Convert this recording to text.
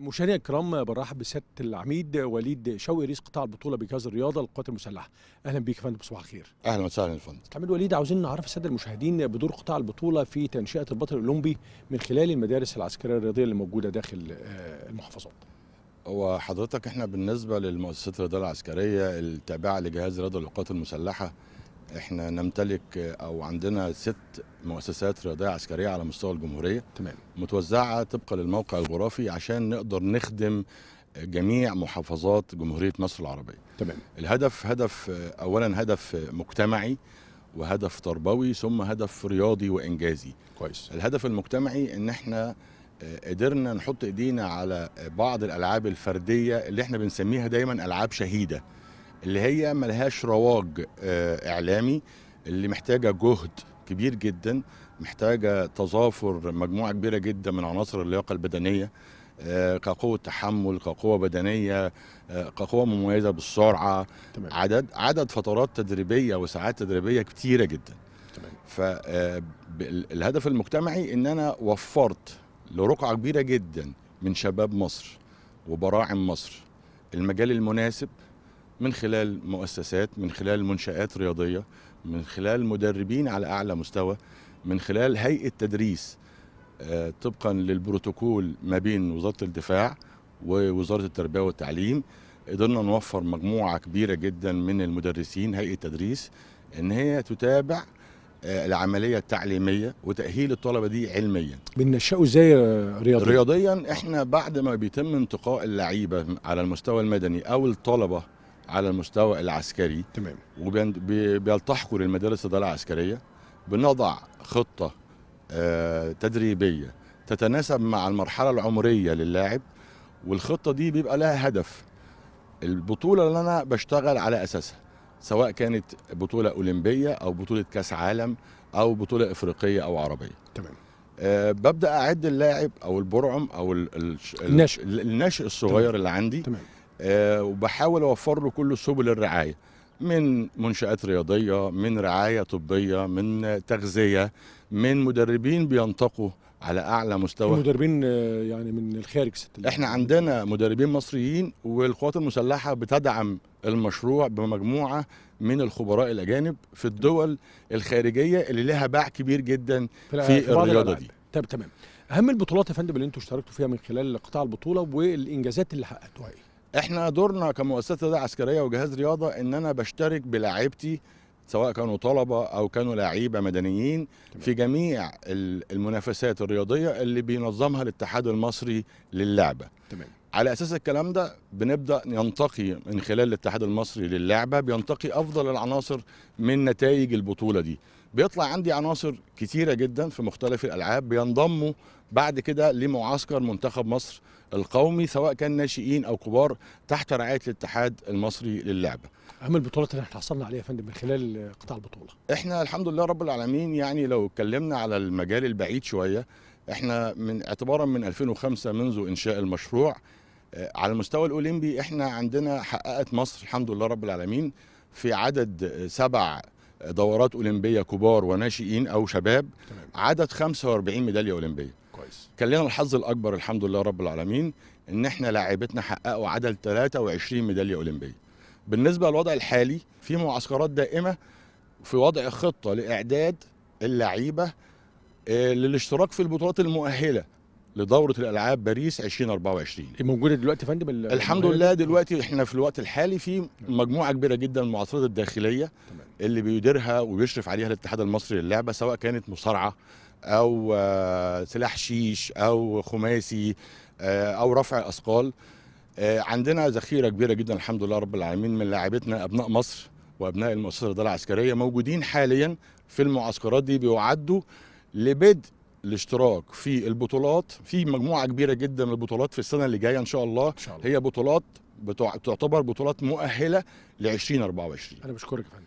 مشاهدينا الكرام برحب بسياده العميد وليد شوقي رئيس قطاع البطوله بجهاز الرياضه للقوات المسلحه اهلا بيك يا فندم صباح الخير اهلا وسهلا يا فندم عميد وليد عاوزين نعرف الساده المشاهدين بدور قطاع البطوله في تنشئه البطل الاولمبي من خلال المدارس العسكريه الرياضيه اللي موجوده داخل آه، المحافظات هو حضرتك احنا بالنسبه للمؤسسات الرياضيه العسكريه التابعه لجهاز رياضه للقوات المسلحه احنا نمتلك او عندنا ست مؤسسات رياضيه عسكريه على مستوى الجمهوريه تمام متوزعه طبقا للموقع الجغرافي عشان نقدر نخدم جميع محافظات جمهوريه مصر العربيه تمام الهدف هدف اولا هدف مجتمعي وهدف تربوي ثم هدف رياضي وانجازي كويس الهدف المجتمعي ان احنا آه، قدرنا نحط ايدينا على بعض الالعاب الفرديه اللي احنا بنسميها دايما العاب شهيده اللي هي ملهاش رواج آه، اعلامي اللي محتاجه جهد كبير جدا محتاجه تظافر مجموعه كبيره جدا من عناصر اللياقه البدنيه آه، كقوه تحمل كقوه بدنيه آه، كقوه مميزه بالسرعه تمام. عدد عدد فترات تدريبيه وساعات تدريبيه كتيره جدا تمام. فالهدف المجتمعي ان انا وفرت لرقعه كبيره جدا من شباب مصر وبراعم مصر المجال المناسب من خلال مؤسسات من خلال منشآت رياضية من خلال مدربين على أعلى مستوى من خلال هيئة تدريس آه، طبقا للبروتوكول ما بين وزارة الدفاع ووزارة التربية والتعليم قدرنا نوفر مجموعة كبيرة جدا من المدرسين هيئة تدريس ان هي تتابع آه، العمليه التعليميه وتاهيل الطلبه دي علميا بننشئه ازاي رياضيا رياضيا احنا بعد ما بيتم انتقاء اللعيبه على المستوى المدني او الطلبه على المستوى العسكري تمام وبيلتحقوا للمدارس الإدارة العسكرية بنضع خطة آه، تدريبية تتناسب مع المرحلة العمرية للاعب والخطة دي بيبقى لها هدف البطولة اللي أنا بشتغل على أساسها سواء كانت بطولة أولمبية أو بطولة كأس عالم أو بطولة إفريقية أو عربية تمام أه ببدأ أعد اللاعب أو البرعم أو الناشئ الناشئ الصغير تمام. اللي عندي تمام. آه، وبحاول اوفر له كل سبل الرعايه من منشآت رياضية من رعاية طبية من تغذية من مدربين بينتقوا على أعلى مستوى مدربين آه، يعني من الخارج ست احنا عندنا مدربين مصريين والقوات المسلحة بتدعم المشروع بمجموعة من الخبراء الأجانب في الدول الخارجية اللي لها باع كبير جدا في, في الرياضة دي طب تمام أهم البطولات يا فندم اللي أنتوا اشتركتوا فيها من خلال قطاع البطولة والإنجازات اللي حققتوها إيه؟ احنا دورنا كمؤسسه ده عسكريه وجهاز رياضه ان انا بشترك بلاعيبتي سواء كانوا طلبه او كانوا لعيبه مدنيين في جميع المنافسات الرياضيه اللي بينظمها الاتحاد المصري للعبه تمام على اساس الكلام ده بنبدا ينتقي من خلال الاتحاد المصري للعبه بينتقي افضل العناصر من نتائج البطوله دي بيطلع عندي عناصر كتيره جدا في مختلف الالعاب بينضموا بعد كده لمعسكر منتخب مصر القومي سواء كان ناشئين او كبار تحت رعايه الاتحاد المصري للعبه. اهم البطولات اللي احنا حصلنا عليها يا فندم من خلال قطاع البطوله. احنا الحمد لله رب العالمين يعني لو اتكلمنا على المجال البعيد شويه احنا من اعتبارا من 2005 منذ انشاء المشروع آه، على المستوى الاولمبي احنا عندنا حققت مصر الحمد لله رب العالمين في عدد سبع دورات اولمبيه كبار وناشئين او شباب عدد 45 ميداليه اولمبيه كويس كان لنا الحظ الاكبر الحمد لله رب العالمين ان احنا لاعبتنا حققوا عدد 23 ميداليه اولمبيه بالنسبه للوضع الحالي في معسكرات دائمه في وضع خطه لاعداد اللعيبه آه، للاشتراك في البطولات المؤهله لدوره الالعاب باريس 2024 إيه، موجوده دلوقتي يا فندم الحمد لله دلوقتي احنا في الوقت الحالي في مجموعه كبيره جدا من المعاصرات الداخليه تمام. اللي بيديرها وبيشرف عليها الاتحاد المصري للعبه سواء كانت مصارعه او آه، سلاح شيش او خماسي آه، او رفع اثقال آه، عندنا ذخيره كبيره جدا الحمد لله رب العالمين من لاعبتنا ابناء مصر وابناء المؤسسه الاداره العسكريه موجودين حاليا في المعسكرات دي بيعدوا لبدء الاشتراك في البطولات في مجموعه كبيره جدا من البطولات في السنه اللي جايه ان شاء الله, إن شاء الله. هي بطولات بتعتبر بطولات مؤهله ل 2024 انا بشكرك يا فندم